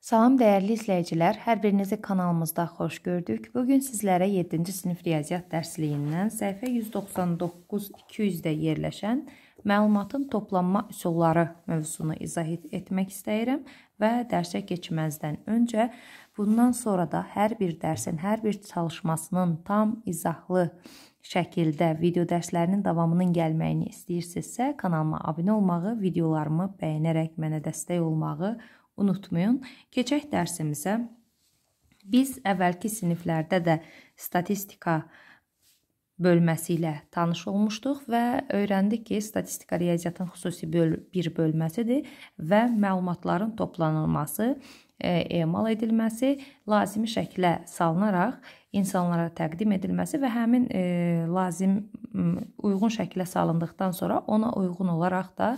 Salam dəyərli izləyicilər, hər birinizi kanalımızda xoş gördük. Bugün sizlərə 7-ci sinif riyaziyyat dərsliyindən səhifə 199-200-də yerləşən məlumatın toplanma üsulları mövzusunu izah etmək istəyirəm və dərsə keçməzdən öncə bundan sonra da hər bir dərsin, hər bir çalışmasının tam izahlı şəkildə video dərslərinin davamının gəlməyini istəyirsinizsə, kanalıma abunə olmağı, videolarımı bəyənərək mənə dəstək olmağı unutmayın unutmayın. Keçək dərsimizə. Biz əvvəlki siniflərdə də statistika bölməsi ilə tanış olmuşduq və öyrəndik ki, statistika riyaziyyatın xüsusi böl bir bölməsidir və məlumatların toplanılması, e, emal edilməsi lazımi şəklə salınaraq insanlara təqdim edilməsi və həmin e, lazım uyğun şəklə salındıqdan sonra ona uyğun olaraq da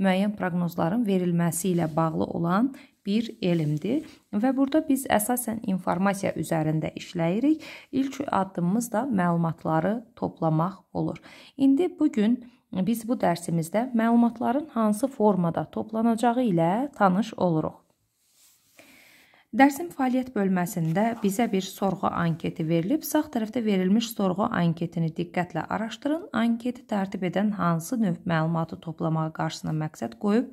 müəyyən proqnozların verilməsi ilə bağlı olan bir elmdir və burada biz əsasən informasiya üzərində işləyirik. İlk addımımız da məlumatları toplamaq olur. İndi bu gün biz bu dərsimizdə məlumatların hansı formada toplanacağı ilə tanış oluruq. Dərsin fəaliyyət bölməsində bizə bir sorğu anketi verilib. Sağ tərəfdə verilmiş sorğu anketini diqqətlə araşdırın. Anketi tərtib edən hansı növ məlumatı toplamağa qarşısına məqsəd qoyub,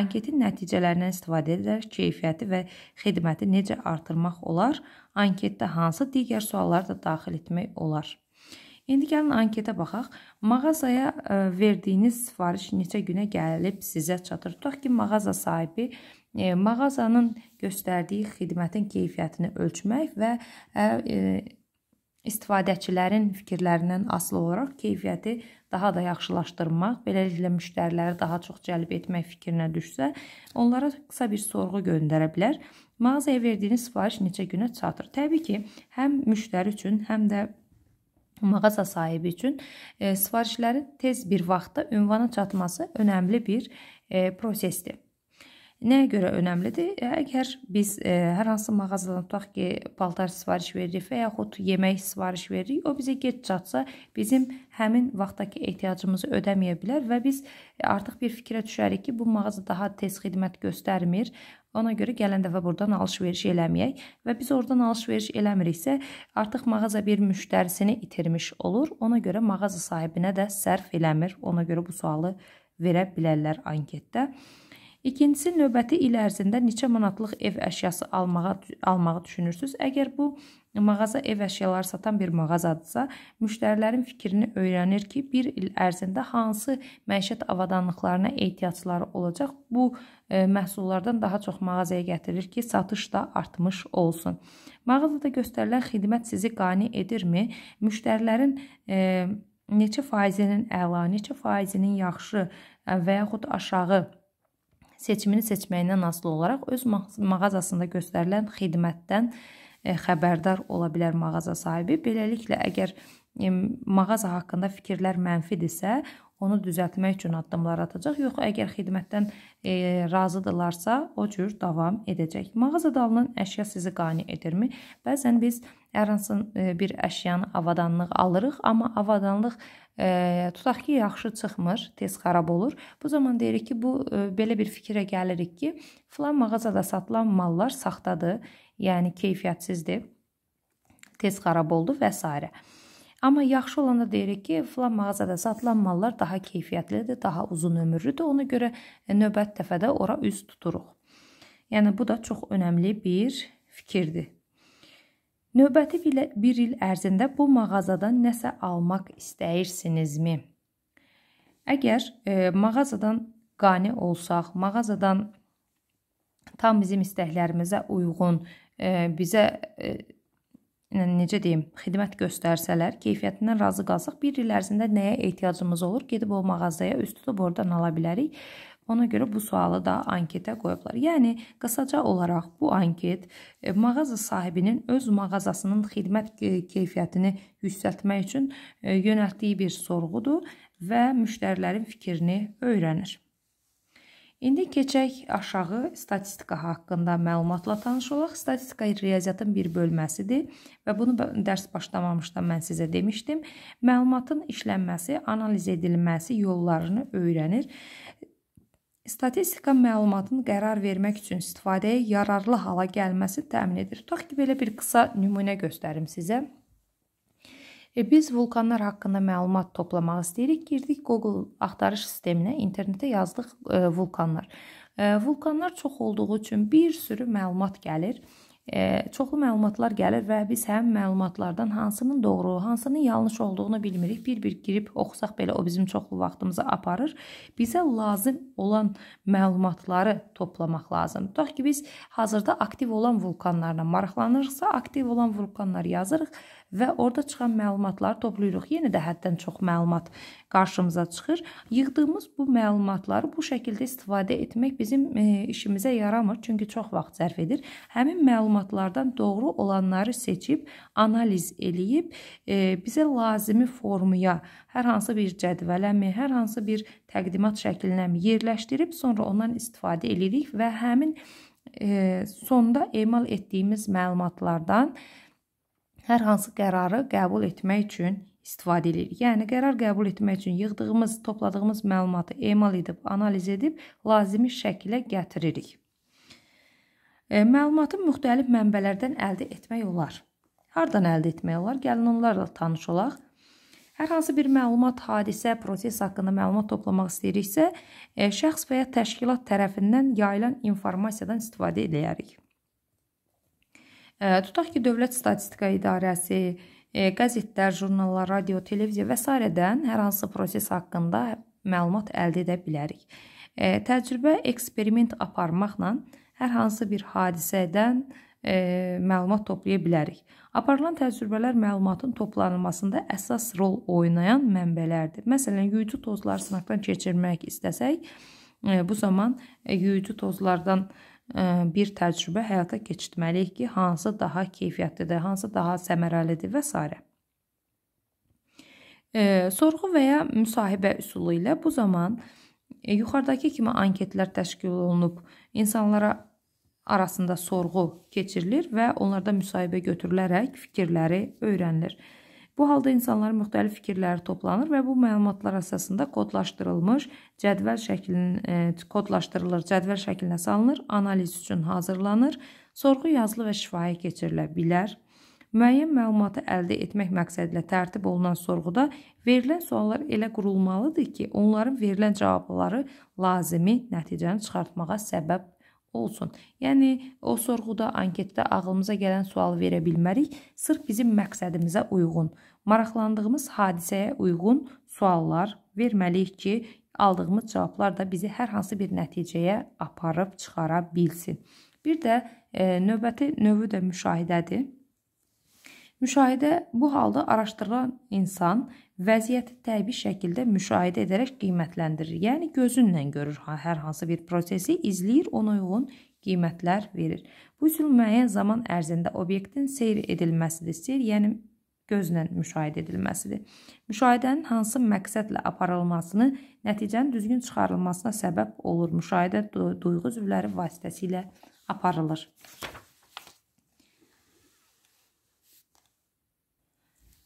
anketin nəticələrindən istifadə edərək keyfiyyəti və xidməti necə artırmaq olar? Anketdə hansı digər sualları da daxil etmək olar? İndi gəlin anketə baxaq. Mağazaya e, verdiyiniz sifariş neçə günə gəlib sizə çatır? Tutaq ki, mağaza sahibi e, mağazanın göstərdiyi xidmətin keyfiyyətini ölçmək və e, e, istifadəçilərin fikirlərindən asılı olaraq keyfiyyəti daha da yaxşılaşdırmaq, beləliklə müştəriləri daha çox cəlb etmək fikrinə düşsə, onlara qısa bir sorğu göndərə bilər. Mağazaya verdiyiniz sifariş neçə günə çatır? Təbii ki, həm müştəri üçün, həm də mağaza sahibi üçün e, sifarişlərin tez bir vaxtda ünvana çatması önəmli bir e, prosesdir. Nəyə görə önəmlidir? Əgər biz e, hər hansı mağazadan tutaq ki, paltar sifariş veririk və yaxud yemək sifariş veririk, o bizə gec çatsa, bizim həmin vaxtdakı ehtiyacımızı ödəməyə bilər və biz e, artıq bir fikrə düşərik ki, bu mağaza daha tez xidmət göstərmir. Ona görə gələn dəfə burdan alış-veriş eləməyək və biz oradan alış-veriş eləmiriksə, artıq mağaza bir müştərisini itirmiş olur. Ona görə mağaza sahibinə də sərf eləmir. Ona görə bu sualı verə bilərlər anketdə. İkincisi, növbəti il ərzində neçə manatlıq ev əşyası almağa, almağı düşünürsünüz? Əgər bu mağaza ev əşyaları satan bir mağazadırsa, müştərilərin fikrini öyrənir ki, bir il ərzində hansı məişət avadanlıqlarına ehtiyacları olacaq. Bu e, məhsullardan daha çox mağazaya gətirir ki, satış da artmış olsun. Mağazada göstərilən xidmət sizi qane edirmi? Müştərilərin e, neçə faizinin əla, neçə faizinin yaxşı e, və yaxud aşağı seçimini seçməyindən asılı olaraq öz mağazasında göstərilən xidmətdən e, xəbərdar ola bilər mağaza sahibi. Beləliklə, əgər e, mağaza haqqında fikirlər mənfidirsə, onu düzəltmək üçün addımlar atacaq. Yox, əgər xidmətdən e, razıdırlarsa, o cür davam edəcək. Mağazada alınan əşya sizi qane edirmi? Bəzən biz hər hansı e, bir əşyanı avadanlıq alırıq, amma avadanlıq e, e, tutaq ki, yaxşı çıxmır, tez xarab olur. Bu zaman deyirik ki, bu e, belə bir fikrə gəlirik ki, filan mağazada satılan mallar saxtadır, yəni keyfiyyətsizdir, tez xarab oldu və s. Amma yaxşı olanda deyirik ki, filan mağazada satılan mallar daha keyfiyyətlidir, daha uzun ömürlüdür. Ona görə e, növbət dəfədə ora üz tuturuq. Yəni bu da çox önəmli bir fikirdir. Növbəti bir il ərzində bu mağazadan nəsə almaq istəyirsinizmi? Əgər e, mağazadan qane olsaq, mağazadan tam bizim istəklərimizə uyğun, e, bizə e, necə deyim, xidmət göstərsələr, keyfiyyətindən razı qalsaq, 1 il ərzində nəyə ehtiyacımız olur? Gedib o mağazaya üst tutub oradan ala bilərik. Ona görə bu sualı da anketə qoyublar. Yəni qısaca olaraq bu anket e, mağaza sahibinin öz mağazasının xidmət keyfiyyətini yüksəltmək üçün e, yönəltdiyi bir sorğudur və müştərilərin fikrini öyrənir. İndi keçək aşağı statistika haqqında məlumatla tanış olaq. Statistika riyaziyyatın bir bölməsidir və bunu dərs başlamamışdan mən sizə demişdim. Məlumatın işlənməsi, analiz edilməsi yollarını öyrənir. Statistika məlumatın qərar vermək üçün istifadəyə yararlı hala gəlməsi təmin edir. Tutaq ki, belə bir qısa nümunə göstərim sizə. E, biz vulkanlar haqqında məlumat toplamaq istəyirik. Girdik Google axtarış sisteminə, internetə yazdıq e, vulkanlar. E, vulkanlar çox olduğu üçün bir sürü məlumat gəlir. E, e, çoxlu məlumatlar gəlir və biz həm məlumatlardan hansının doğru, hansının yanlış olduğunu bilmirik. Bir-bir girib oxusaq belə o bizim çoxlu vaxtımızı aparır. Bizə lazım olan məlumatları toplamaq lazımdır. Tutaq ki, biz hazırda aktiv olan vulkanlarla maraqlanırıqsa, aktiv olan vulkanlar yazırıq və orada çıxan məlumatları toplayırıq. Yenə də həddən çox məlumat qarşımıza çıxır. Yığdığımız bu məlumatları bu şəkildə istifadə etmək bizim e, işimizə yaramır, çünki çox vaxt sərf edir. Həmin məlumatlardan doğru olanları seçib, analiz eləyib e, bizə lazımi formuya, hər hansı bir cədvələmi, hər hansı bir təqdimat şəklinəmi yerləşdirib, sonra ondan istifadə eləyirik və həmin e, sonda emal etdiyimiz məlumatlardan hər hansı qərarı qəbul etmək üçün istifadə edirik. Yəni qərar qəbul etmək üçün yığdığımız, topladığımız məlumatı emal edib, analiz edib lazımi şəkilə gətiririk. E, məlumatı müxtəlif mənbələrdən əldə etmək olar. Hardan əldə etmək olar? Gəlin onlarla tanış olaq. Hər hansı bir məlumat, hadisə, proses haqqında məlumat toplamaq istəyiriksə, e, şəxs və ya təşkilat tərəfindən yayılan informasiyadan istifadə edərik. Tutaq ki, Dövlət Statistika İdarəsi e, qəzetlər, jurnallar, radio, televiziya və s. hər hansı proses haqqında məlumat əldə edə bilərik. E, təcrübə, eksperiment aparmaqla hər hansı bir hadisədən e, məlumat toplaya bilərik. Aparılan təcrübələr məlumatın toplanılmasında əsas rol oynayan mənbələrdir. Məsələn, yuyucu tozları sınaqdan keçirmək istəsək, e, bu zaman e, yuyucu tozlardan e, E, bir təcrübə həyata keçirtməliyik ki, hansı daha keyfiyyətlidir, hansı daha səmərəlidir və s. E, sorğu və ya müsahibə üsulu ilə bu zaman e, yuxarıdakı kimi anketlər təşkil olunub, insanlara arasında sorğu keçirilir və onlarda müsahibə götürülərək fikirləri öyrənilir. Bu halda insanların müxtəlif fikirləri toplanır və bu məlumatlar əsasında kodlaşdırılmış cədvəl şəklinin e, kodlaşdırılır, cədvəl şəklinə salınır, analiz üçün hazırlanır, sorğu yazılı və şifahi keçirilə bilər. Müəyyən məlumatı əldə etmək məqsədilə tərtib olunan sorğuda verilən suallar elə qurulmalıdır ki, onların verilən cavabları lazımi nəticəni çıxartmağa səbəb olsun. Yəni o sorğuda, anketdə ağlımıza gələn sualı verə bilmərik, sırf bizim məqsədimizə uyğun, maraqlandığımız hadisəyə uyğun suallar verməliyik ki, aldığımız cavablar da bizi hər hansı bir nəticəyə aparıb çıxara bilsin. Bir də e, növbəti növü də müşahidədir. Müşahidə bu halda araşdırılan insan vəziyyəti təbii şəkildə müşahidə edərək qiymətləndirir. Yəni gözünlə görür hər hansı bir prosesi, izləyir, ona uyğun qiymətlər verir. Bu üsul müəyyən zaman ərzində obyektin seyr edilməsidir. Seyr, yəni gözlə müşahidə edilməsidir. Müşahidənin hansı məqsədlə aparılmasını, nəticənin düzgün çıxarılmasına səbəb olur. Müşahidə duyğu üzvləri vasitəsilə aparılır.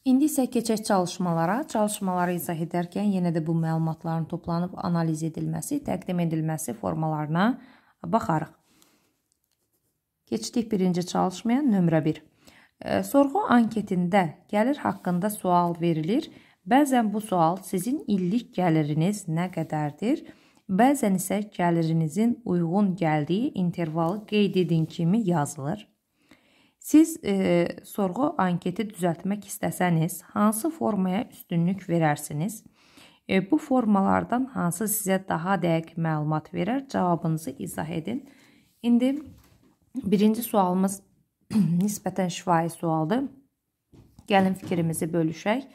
İndi isə keçək çalışmalara. Çalışmaları izah edərkən yenə də bu məlumatların toplanıb analiz edilməsi, təqdim edilməsi formalarına baxarıq. Keçdik birinci çalışmaya, nömrə 1. Sorğu anketində gəlir haqqında sual verilir. Bəzən bu sual sizin illik gəliriniz nə qədərdir? Bəzən isə gəlirinizin uyğun gəldiyi intervalı qeyd edin kimi yazılır. Siz e, sorğu anketi düzəltmək istəsəniz, hansı formaya üstünlük verərsiniz? E, bu formalardan hansı sizə daha dəqiq məlumat verər? Cavabınızı izah edin. İndi birinci sualımız nisbətən şifahi sualdır. Gəlin fikrimizi bölüşək.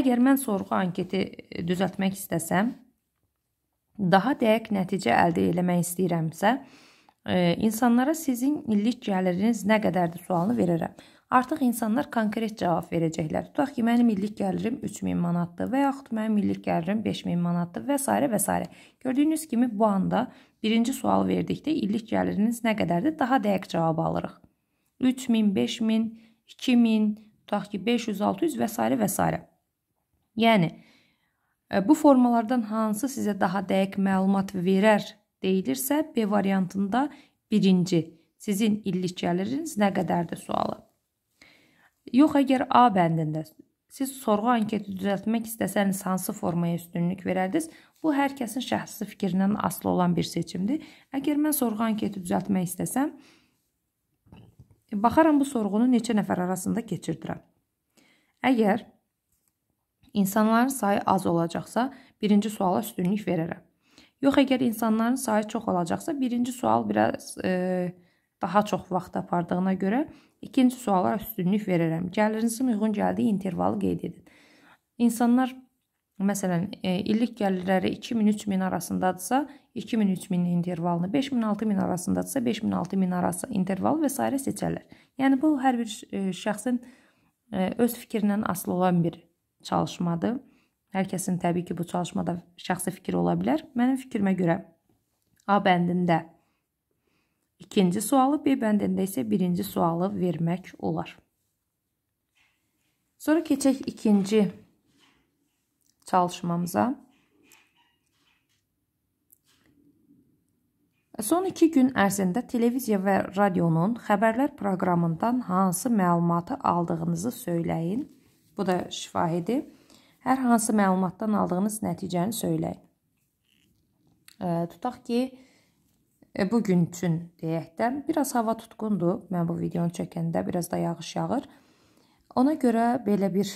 Əgər mən sorğu anketi düzəltmək istəsəm, daha dəqiq nəticə əldə etmək istəyirəmsə, e, insanlara sizin illik gəliriniz nə qədərdir sualını verərəm. Artıq insanlar konkret cavab verəcəklər. Tutaq ki, mənim illik gəlirim 3000 manatdır və yaxud mənim illik gəlirim 5000 manatdır və s. və s. Gördüyünüz kimi bu anda birinci sual verdikdə illik gəliriniz nə qədərdir? Daha dəqiq cavab alırıq. 3000, 5000, 2000, tutaq ki, 500, 600 və s. və s. Yəni e, bu formalardan hansı sizə daha dəqiq məlumat verər deyilirsə, B variantında birinci sizin illik gəliriniz nə qədərdir sualı. Yox, əgər A bəndində siz sorğu anketi düzəltmək istəsəniz hansı formaya üstünlük verərdiniz? Bu hər kəsin şəxsi fikrindən asılı olan bir seçimdir. Əgər mən sorğu anketi düzəltmək istəsəm, baxaram bu sorğunu neçə nəfər arasında keçirdirəm. Əgər insanların sayı az olacaqsa, birinci suala üstünlük verərəm. Yox əgər insanların sayı çox olacaqsa, birinci sual biraz e, daha çox vaxt apardığına görə ikinci suala üstünlük verirəm. Gəlirinizin uyğun gəldiyi intervalı qeyd edin. İnsanlar Məsələn, e, illik gəlirləri 2000-3000 arasındadırsa, 2000-3000 intervalını, 5000-6000 arasındadırsa, 5000-6000 arası interval və s. seçərlər. Yəni bu hər bir e, şəxsin e, öz fikrindən asılı olan bir çalışmadır. Hər kəsin təbii ki, bu çalışmada şəxsi fikri ola bilər. Mənim fikrimə görə A bəndində ikinci sualı, B bəndində isə birinci sualı vermək olar. Sonra keçək ikinci çalışmamıza. Son iki gün ərzində televiziya və radionun xəbərlər proqramından hansı məlumatı aldığınızı söyləyin. Bu da şifahidir. Hər hansı məlumatdan aldığınız nəticəni söyləyin. E, tutaq ki, e, bu gün üçün deyəkdən biraz hava tutqundur. Mən bu videonu çəkəndə biraz da yağış yağır. Ona görə belə bir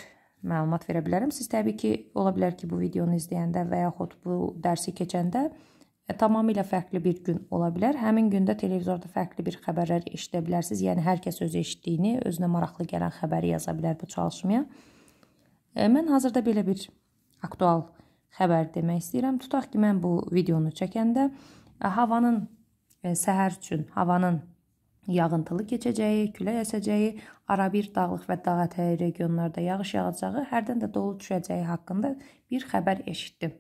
məlumat verə bilərəm. Siz təbii ki, ola bilər ki, bu videonu izləyəndə və yaxud bu dərsi keçəndə e, tamamilə fərqli bir gün ola bilər. Həmin gündə televizorda fərqli bir xəbərlər eşidə bilərsiniz. Yəni hər kəs özü eşitdiyini, özünə maraqlı gələn xəbəri yaza bilər bu çalışmaya. E, mən hazırda belə bir aktual xəbər demək istəyirəm. Tutaq ki, mən bu videonu çəkəndə e, havanın e, səhər üçün havanın yağıntılı keçəcəyi, külək əsəcəyi, arabir dağlıq və dağ ətəyi regionlarda yağış yağacağı, hərdən də dolu düşəcəyi haqqında bir xəbər eşitdim.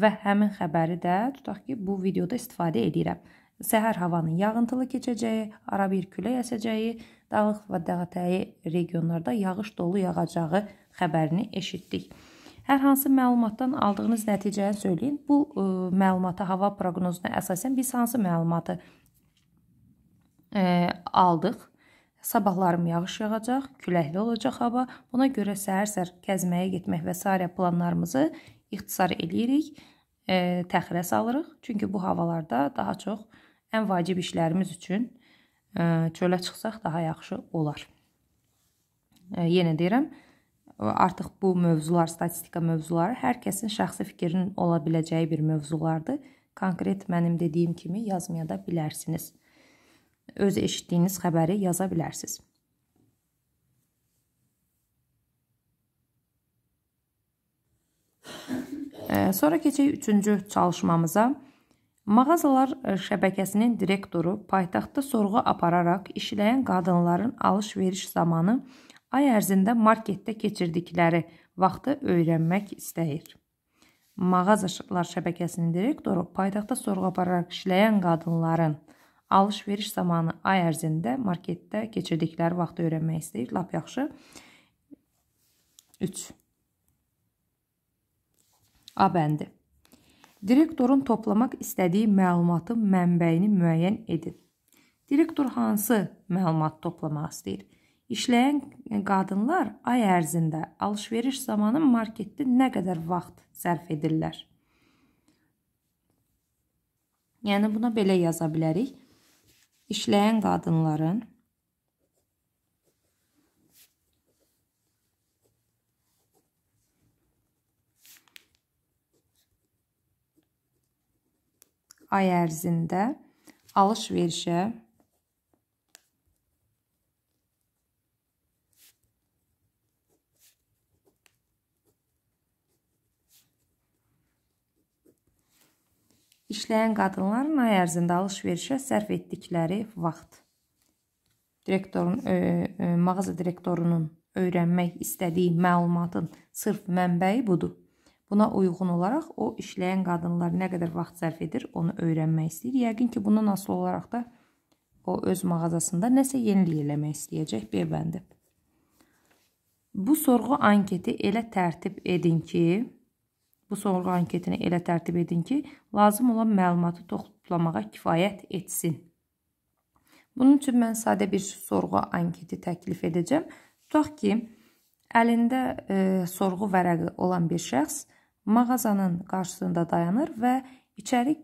Və həmin xəbəri də tutaq ki, bu videoda istifadə edirəm. Səhər havanın yağıntılı keçəcəyi, arabir külək əsəcəyi, dağlıq və dağ ətəyi regionlarda yağış dolu yağacağı xəbərini eşitdik. Hər hansı məlumatdan aldığınız nəticəni söyləyin. Bu ə, e, məlumata hava proqnozuna əsasən biz hansı məlumatı ə, e, aldıq? Sabahlarım yağış yağacaq, küləkli olacaq hava. Buna görə səhər-səhər gəzməyə getmək və sairə planlarımızı ixtisar eləyirik, ə, e, təxirə salırıq. Çünki bu havalarda daha çox ən vacib işlərimiz üçün ə, çölə çıxsaq daha yaxşı olar. Ə, yenə deyirəm, artıq bu mövzular, statistika mövzuları hər kəsin şəxsi fikrinin ola biləcəyi bir mövzulardır. Konkret mənim dediyim kimi yazmaya da bilərsiniz. Öz eşitdiyiniz xəbəri yaza bilərsiniz. Sonra keçək 3-cü çalışmamıza. Mağazalar şəbəkəsinin direktoru paytaxtda sorğu apararaq işləyən qadınların alış-veriş zamanı ay ərzində marketdə keçirdikləri vaxtı öyrənmək istəyir. Mağazalar şəbəkəsinin direktoru paytaxtda sorğu apararaq işləyən qadınların alış-veriş zamanı ay ərzində marketdə keçirdikləri vaxtı öyrənmək istəyir. Lap yaxşı. 3. A bəndi. Direktorun toplamaq istədiyi məlumatın mənbəyini müəyyən edin. Direktor hansı məlumatı toplamaq istəyir? İşləyən qadınlar ay ərzində alış-veriş zamanı marketdə nə qədər vaxt sərf edirlər? Yəni buna belə yaza bilərik. İşləyən qadınların ay ərzində alış-verişə işləyən qadınların ay ərzində alış-verişə sərf etdikləri vaxt. Direktorun, ö, ö, mağaza direktorunun öyrənmək istədiyi məlumatın sırf mənbəyi budur. Buna uyğun olaraq o işləyən qadınlar nə qədər vaxt sərf edir, onu öyrənmək istəyir. Yəqin ki, bundan asılı olaraq da o öz mağazasında nəsə yenilik eləmək istəyəcək B bəndi. Bu sorğu anketi elə tərtib edin ki, Bu sorğu anketini elə tərtib edin ki, lazım olan məlumatı toplamağa kifayət etsin. Bunun üçün mən sadə bir sorğu anketi təklif edəcəm. Tutaq ki, əlində e, sorğu vərəqi olan bir şəxs mağazanın qarşısında dayanır və içəri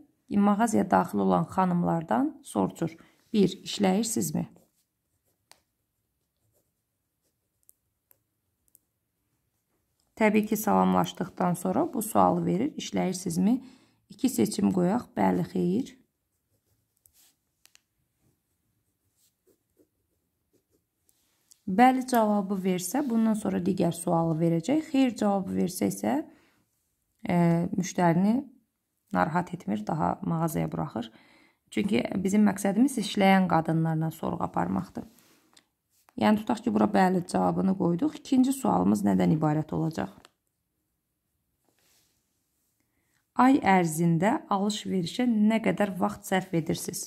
mağazaya daxil olan xanımlardan soruşur: "1. İşləyirsinizmi? Təbii ki, salamlaşdıqdan sonra bu sualı verir. İşləyirsinizmi? İki seçim qoyaq. Bəli, xeyir. Bəli cavabı versə, bundan sonra digər sualı verəcək. Xeyir cavabı versə isə e, müştərini narahat etmir, daha mağazaya buraxır. Çünki bizim məqsədimiz işləyən qadınlarla sorğu aparmaqdır. Yəni, tutaq ki, bura bəli cavabını qoyduq. İkinci sualımız nədən ibarət olacaq? Ay ərzində alış-verişə nə qədər vaxt sərf edirsiniz?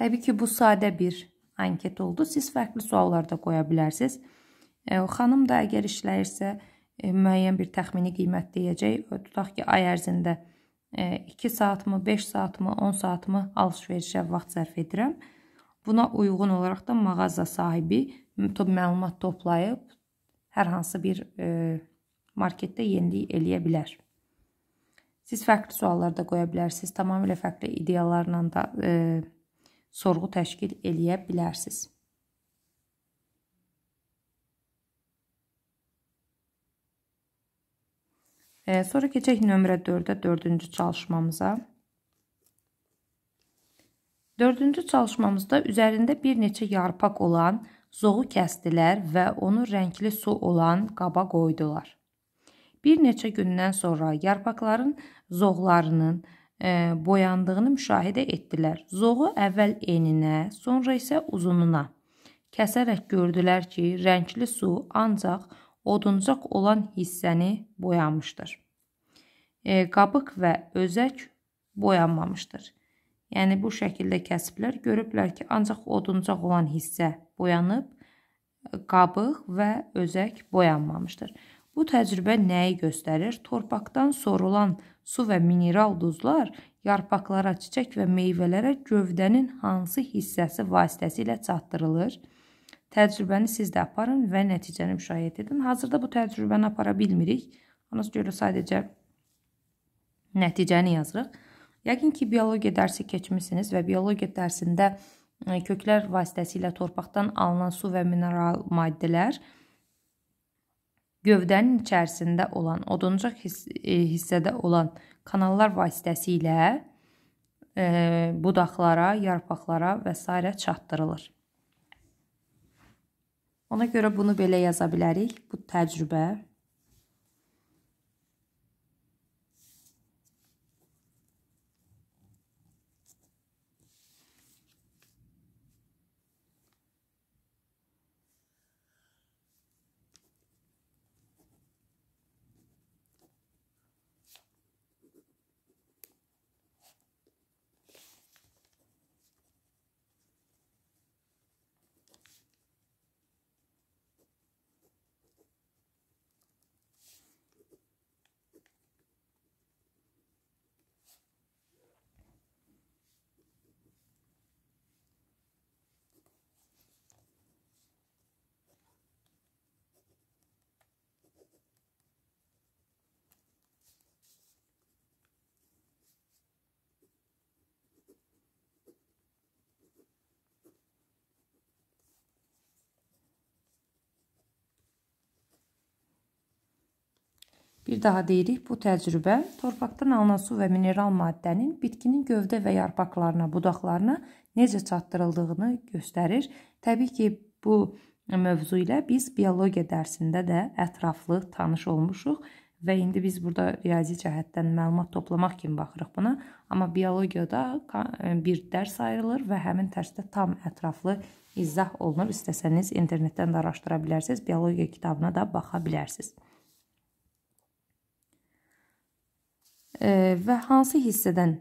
Təbii ki, bu sadə bir anket oldu. Siz fərqli suallar da qoya bilərsiniz. E, xanım da əgər işləyirsə, e, müəyyən bir təxmini qiymət deyəcək. E, tutaq ki, ay ərzində 2 saatmı, 5 saatmı, 10 saatmı alış-verişə vaxt sərf edirəm. Buna uyğun olaraq da mağaza sahibi məlumat toplayıb hər hansı bir marketdə yenilik eləyə bilər. Siz fərqli suallar da qoya bilərsiniz. Tamamilə fərqli ideyalarla da e, sorğu təşkil eləyə bilərsiniz. E, sonra keçək nömrə 4-də 4-cü çalışmamıza. Dördüncü çalışmamızda üzərində bir neçə yarpaq olan zoğu kəsdilər və onu rəngli su olan qaba qoydular. Bir neçə gündən sonra yarpaqların zoğlarının E, boyandığını müşahidə etdilər. Zoğu əvvəl eninə, sonra isə uzununa kəsərək gördülər ki, rəngli su ancaq oduncaq olan hissəni boyamışdır. E, qabıq və özək boyanmamışdır. Yəni bu şəkildə kəsiblər görüblər ki, ancaq oduncaq olan hissə boyanıb, qabıq və özək boyanmamışdır. Bu təcrübə nəyi göstərir? Torpaqdan sorulan su və mineral duzlar yarpaqlara, çiçək və meyvələrə gövdənin hansı hissəsi vasitəsilə çatdırılır? Təcrübəni siz də aparın və nəticəni müşahidə edin. Hazırda bu təcrübəni apara bilmirik. Ona görə sadəcə nəticəni yazırıq. Yəqin ki, biologiya dərsi keçmisiniz və biologiya dərsində e, köklər vasitəsilə torpaqdan alınan su və mineral maddələr, gövdənin içərisində olan oduncuq hiss e, hissədə olan kanallar vasitəsilə e, budaqlara, yarpaqlara və s. çatdırılır. Ona görə bunu belə yaza bilərik. Bu təcrübə Bir daha deyirik, bu təcrübə torpaqdan alınan su və mineral maddənin bitkinin gövdə və yarpaqlarına, budaqlarına necə çatdırıldığını göstərir. Təbii ki, bu mövzu ilə biz biologiya dərsində də ətraflı tanış olmuşuq və indi biz burada riyazi cəhətdən məlumat toplamaq kimi baxırıq buna, amma biologiyada e, bir dərs ayrılır və həmin dərsdə tam ətraflı izah olunur. İstəsəniz internetdən də araşdıra bilərsiniz, biologiya kitabına da baxa bilərsiniz. və hansı hissədən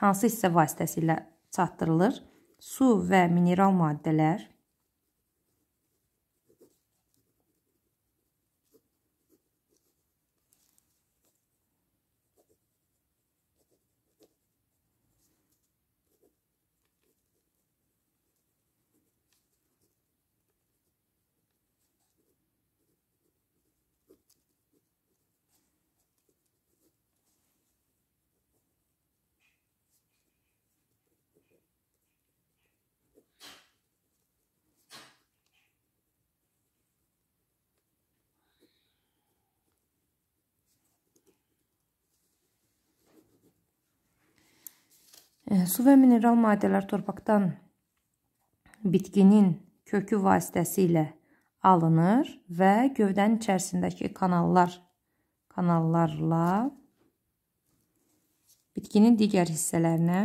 hansı hissə vasitəsilə çatdırılır? Su və mineral maddələr Su və mineral maddələr torpaqdan bitkinin kökü vasitəsilə alınır və gövdənin içərisindəki kanallar kanallarla bitkinin digər hissələrinə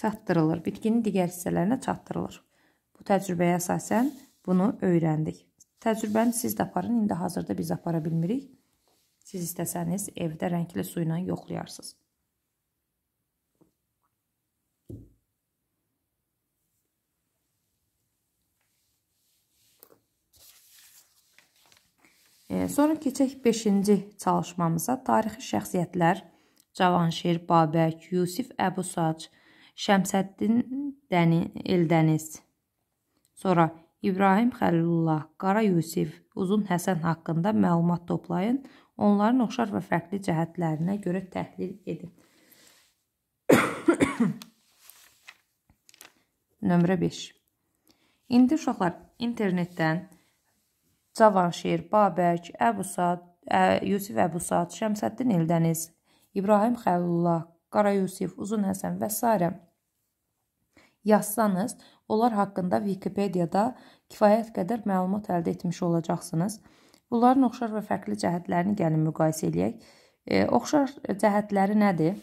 çatdırılır. Bitkinin digər hissələrinə çatdırılır. Bu təcrübəyə əsasən bunu öyrəndik. Təcrübəni siz də aparın. İndi hazırda biz apara bilmirik. Siz istəsəniz evdə rəngli su ilə yoxlayarsınız. Sonra keçək 5-ci çalışmamıza. Tarixi şəxsiyyətlər Cavanşir, Babək, Yusif Əbusaç, Yusif Əbusaç, Şəmsəddin Dəni, Eldəniz. Sonra İbrahim Xəlilullah, Qara Yusif, Uzun Həsən haqqında məlumat toplayın. Onların oxşar və fərqli cəhətlərinə görə təhlil edin. Nömrə 5. İndi uşaqlar internetdən Cavanşir, Babək, Əbusad, ə, Yusif Əbusad, Şəmsəddin Eldəniz, İbrahim Xəlilullah, Qara Yusif, Uzun Həsən və s yazsanız, onlar haqqında Wikipediyada kifayət qədər məlumat əldə etmiş olacaqsınız. Bunların oxşar və fərqli cəhətlərini gəlin müqayisə eləyək. E, oxşar cəhətləri nədir?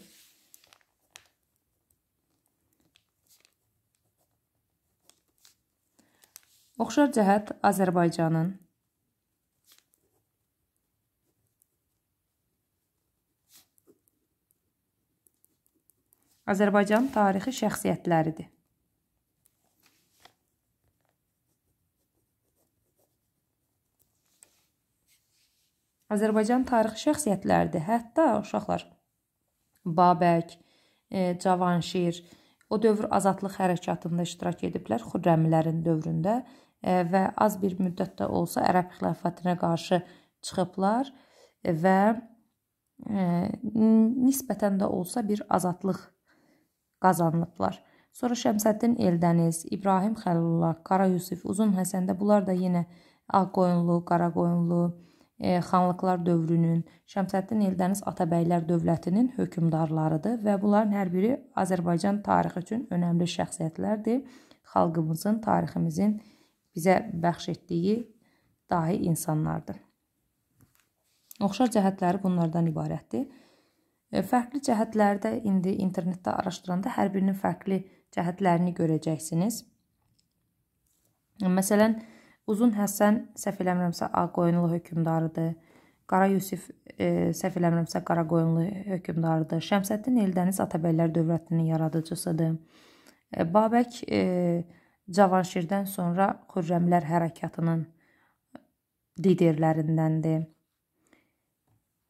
Oxşar cəhət Azərbaycanın Azərbaycan tarixi şəxsiyyətləridir. Azərbaycan tarixi şəxsiyyətləridir. Hətta uşaqlar Babək, e, Cavanşir o dövr azadlıq hərəkatında iştirak ediblər Xürrəmlərin dövründə e, və az bir müddətdə olsa Ərəb xilafətinə qarşı çıxıblar və e, nisbətən də olsa bir azadlıq qazanılıblar. Sonra Şəmsəddin Eldəniz, İbrahim Xəlilullah, Qara Yusif, Uzun Həsən də bunlar da yenə ağ qoyunlu, qara qoyunlu, e, xanlıqlar dövrünün, Şəmsəddin Eldəniz Atabəylər dövlətinin hökmdarlarıdır və bunların hər biri Azərbaycan tarixi üçün önəmli şəxsiyyətlərdir. Xalqımızın, tariximizin bizə bəxş etdiyi dahi insanlardır. Oxşar cəhətləri bunlardan ibarətdir. E, fərqli cəhətlərdə indi internetdə araşdıranda hər birinin fərqli cəhətlərini görəcəksiniz. Məsələn, Uzun Həsən səhv eləmirəmsə Ağqoyunlu hökmdarıdır. Qara Yusif e, səhv eləmirəmsə Qaraqoyunlu hökmdarıdır. Şəmsəddin Eldəniz Atabəylər dövlətinin yaradıcısıdır. E, Babək e, Cavanşirdən sonra Xürrəmlər hərəkatının liderlərindəndir.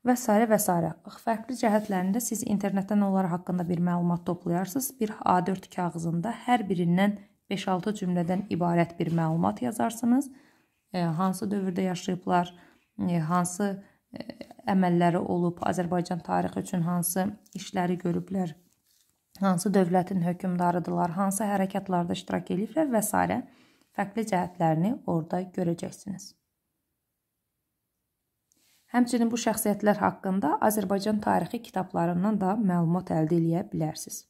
Və sairə və sairə. Fərqli cəhətlərində siz internetdən onlar haqqında bir məlumat toplayarsınız. Bir A4 kağızında hər birindən 5-6 cümlədən ibarət bir məlumat yazarsınız. E, hansı dövrdə yaşayıblar, e, hansı e, əməlləri olub, Azərbaycan tarixi üçün hansı işləri görüblər, hansı dövlətin hökmdarıdırlar, hansı hərəkətlarda iştirak ediblər və s. fərqli cəhətlərini orada görəcəksiniz. Həmçinin bu şəxsiyyətlər haqqında Azərbaycan tarixi kitablarından da məlumat əldə edə bilərsiniz.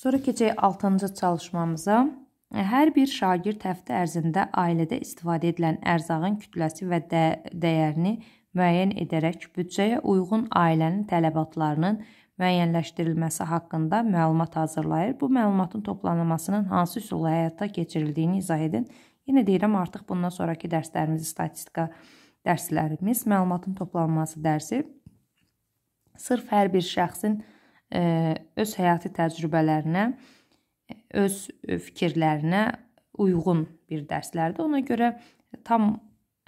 Sonra keçək 6-cı çalışmamıza. E, hər bir şagird həftə ərzində ailədə istifadə edilən ərzağın kütləsi və də dəyərini müəyyən edərək büdcəyə uyğun ailənin tələbatlarının müəyyənləşdirilməsi haqqında məlumat hazırlayır. Bu məlumatın toplanılmasının hansı üsulla həyata keçirildiyini izah edin. Yenə deyirəm, artıq bundan sonrakı dərslərimiz statistika dərslərimiz məlumatın toplanması dərsi sırf hər bir şəxsin E, öz həyati təcrübələrinə, e, öz e, fikirlərinə uyğun bir dərslərdir. Ona görə tam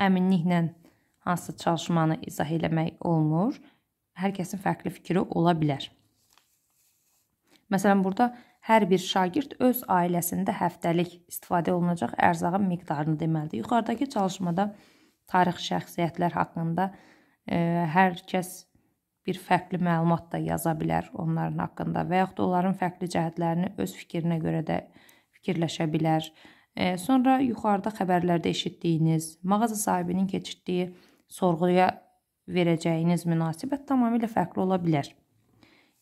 əminliklə hansı çalışmanı izah eləmək olmur. Hər kəsin fərqli fikri ola bilər. Məsələn, burada hər bir şagird öz ailəsində həftəlik istifadə olunacaq ərzağın miqdarını deməlidir. Yuxarıdakı çalışmada tarix şəxsiyyətlər haqqında ə, hər kəs bir fərqli məlumat da yaza bilər onların haqqında və yaxud da onların fərqli cəhətlərini öz fikrinə görə də fikirləşə bilər. E, sonra yuxarıda xəbərlərdə eşitdiyiniz, mağaza sahibinin keçirdiyi sorğuya verəcəyiniz münasibət tamamilə fərqli ola bilər.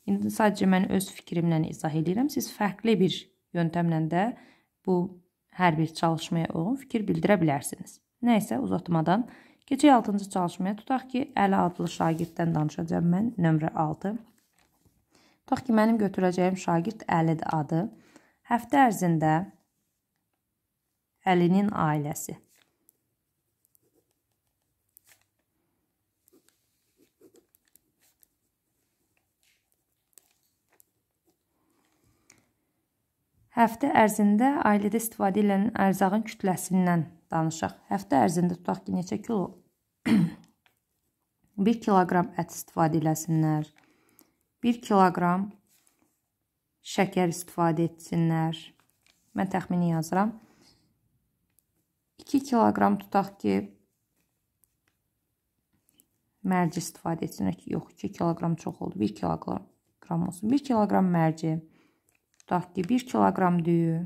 İndi sadəcə mən öz fikrimlə izah edirəm. Siz fərqli bir yöntəmlə də bu hər bir çalışmaya uyğun fikir bildirə bilərsiniz. Nə isə uzatmadan Keçək 6-cı çalışmaya. Tutaq ki, Əli adlı şagirddən danışacağam mən, nömrə 6. Tutaq ki, mənim götürəcəyim şagird Əlidir adı. Həftə ərzində Əlinin ailəsi Həftə ərzində ailədə istifadə edilən ərzağın kütləsindən danışaq. Həftə ərzində tutaq ki, neçə kilo 1 kiloqram ət istifadə eləsinlər. 1 kiloqram şəkər istifadə etsinlər. Mən təxmini yazıram. 2 kiloqram tutaq ki, mərci istifadə etsinlər ki, yox 2 kiloqram çox oldu. 1 kiloqram olsun. 1 kiloqram mərci. Tutaq ki, 1 kiloqram düyü.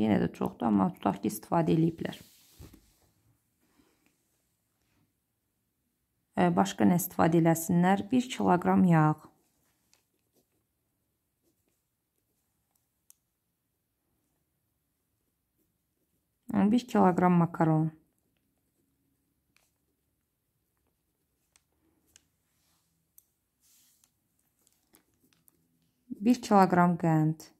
Yenə də çoxdur, amma tutaq ki, istifadə eləyiblər. Başqa nə istifadə eləsinlər? 1 kiloqram yağ. Bir kiloqram makaron. Bir kiloqram qənd.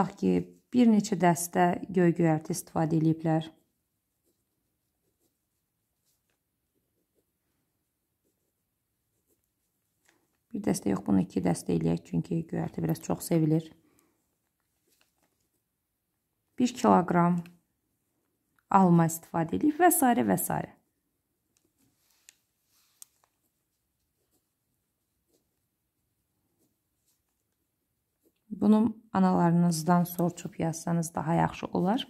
Tutaq ki, bir neçə dəstə göy göyərti istifadə ediblər. Bir dəstə yox, bunu iki dəstə eləyək, çünki göyərti biraz çox sevilir. 1 kiloqram alma istifadə edib və s. və s. Bunu analarınızdan soruşub yazsanız daha yaxşı olar.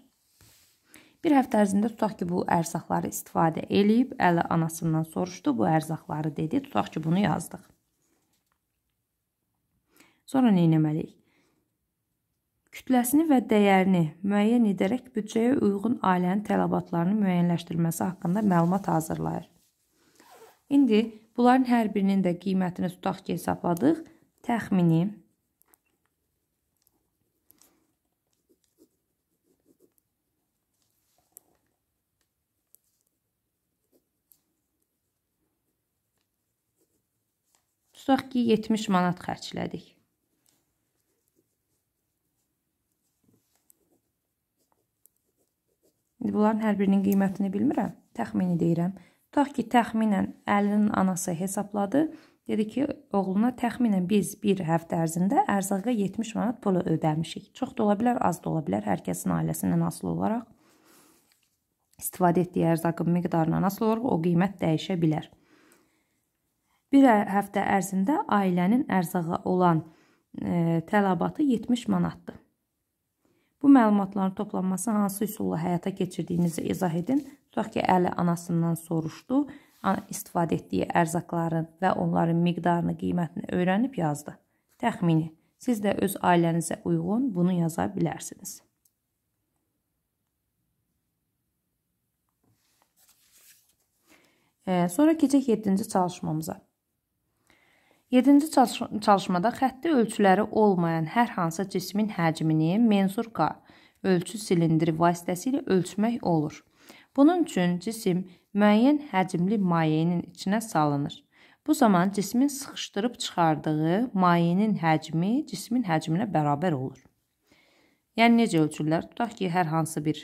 Bir həftə ərzində tutaq ki, bu ərzaqları istifadə eləyib, əli anasından soruşdu, bu ərzaqları dedi, tutaq ki, bunu yazdıq. Sonra nə etməliyik? Kütləsini və dəyərini müəyyən edərək büdcəyə uyğun ailənin tələbatlarını müəyyənləşdirməsi haqqında məlumat hazırlayır. İndi bunların hər birinin də qiymətini tutaq ki, hesabladıq. Təxmini Tutaq ki, 70 manat xərclədik. İndi bunların hər birinin qiymətini bilmirəm, təxmini deyirəm. Tutaq ki, təxminən əlinin anası hesabladı. Dedi ki, oğluna təxminən biz bir həftə ərzində ərzaqa 70 manat pulu ödəmişik. Çox da ola bilər, az da ola bilər, hər kəsin ailəsindən asılı olaraq istifadə etdiyi ərzaqın miqdarından asılı olaraq o qiymət dəyişə bilər. Bir həftə ərzində ailənin ərzağa olan e, tələbatı 70 manatdır. Bu məlumatların toplanması hansı üsulla həyata keçirdiyinizi izah edin. Tutaq ki, əli anasından soruşdu, istifadə etdiyi ərzaqların və onların miqdarını, qiymətini öyrənib yazdı. Təxmini, siz də öz ailənizə uyğun bunu yaza bilərsiniz. E, sonra keçək 7-ci çalışmamıza. 7-ci çalışmada xətti ölçüləri olmayan hər hansı cismin həcmini menzurka ölçü silindiri vasitəsilə ölçmək olur. Bunun üçün cisim müəyyən həcmli mayenin içinə salınır. Bu zaman cismin sıxışdırıb çıxardığı mayenin həcmi cismin həcminə bərabər olur. Yəni necə ölçürlər? Tutaq ki, hər hansı bir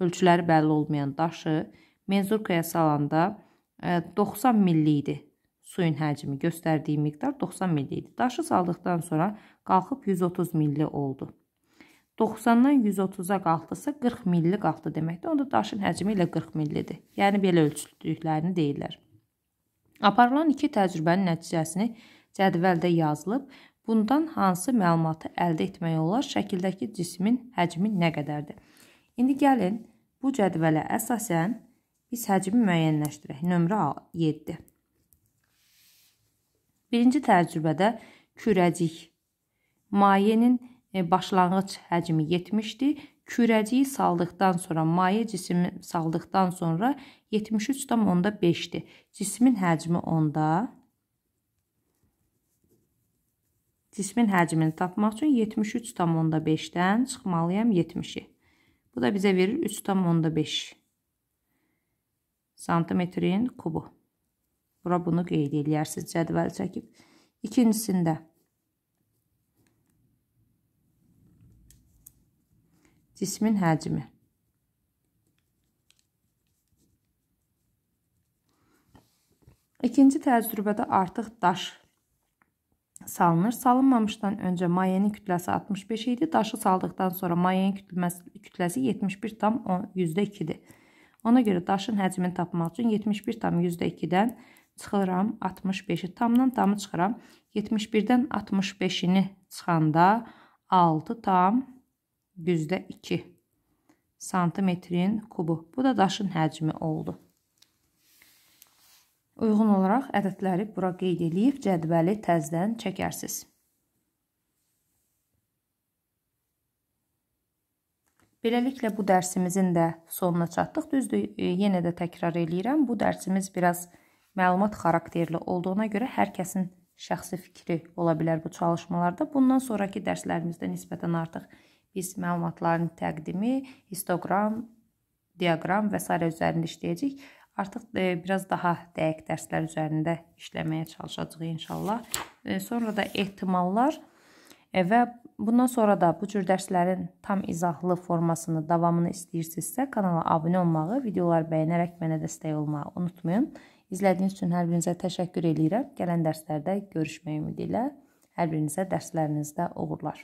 ölçüləri bəlli olmayan daşı menzurkaya salanda 90 e, milli idi suyun həcmi göstərdiyi miqdar 90 ml idi. Daşı saldıqdan sonra qalxıb 130 ml oldu. 90-dan 130-a qalxdısa 40 ml qalxdı deməkdir. Onda daşın həcmi ilə 40 ml-dir. Yəni belə ölçüldüklərini deyirlər. Aparılan iki təcrübənin nəticəsini cədvəldə yazılıb, bundan hansı məlumatı əldə etmək olar? Şəkildəki cismin həcmi nə qədərdir? İndi gəlin bu cədvələ əsasən biz həcmi müəyyənləşdirək. Nömrə 7. Birinci təcrübədə kürəcik. Mayenin e, başlanğıc həcmi 70-dir. Kürəciyi saldıqdan sonra, maye cismi saldıqdan sonra 73,5-dir. Cismin həcmi 10-da. Cismin həcmini tapmaq üçün 73,5-dən çıxmalıyam 70-i. Bu da bizə verir 3,5 santimetrin kubu. Bura bunu qeyd edərsiniz cədvəl çəkib. İkincisində cismin həcmi. İkinci təcrübədə artıq daş salınır. Salınmamışdan öncə mayenin kütləsi 65 idi. Daşı saldıqdan sonra mayenin kütləsi 71,2-dir. Ona görə daşın həcmini tapmaq üçün 71,2-dən çıxıram 65-i, tamdan tamı çıxıram. 71-dən 65-ini çıxanda 6 tam yüzdə 2 santimetrin kubu. Bu da daşın həcmi oldu. Uyğun olaraq ədədləri bura qeyd edib cədvəli təzdən çəkərsiniz. Beləliklə bu dərsimizin də sonuna çatdıq. Düzdür, yenə də təkrar eləyirəm. Bu dərsimiz biraz məlumat xarakterli olduğuna görə hər kəsin şəxsi fikri ola bilər bu çalışmalarda. Bundan sonrakı dərslərimizdə nisbətən artıq biz məlumatların təqdimi, histoqram, diaqram və s. üzərində işləyəcəyik. Artıq e, biraz daha dəqiq dərslər üzərində işləməyə çalışacağıq inşallah. E, sonra da ehtimallar e, və bundan sonra da bu cür dərslərin tam izahlı formasını, davamını istəyirsinizsə kanala abunə olmağı, videoları bəyənərək mənə dəstək olmağı unutmayın. İzlədiyiniz üçün hər birinizə təşəkkür eləyirəm. Gələn dərslərdə görüşmək ümidi ilə hər birinizə dərslərinizdə uğurlar.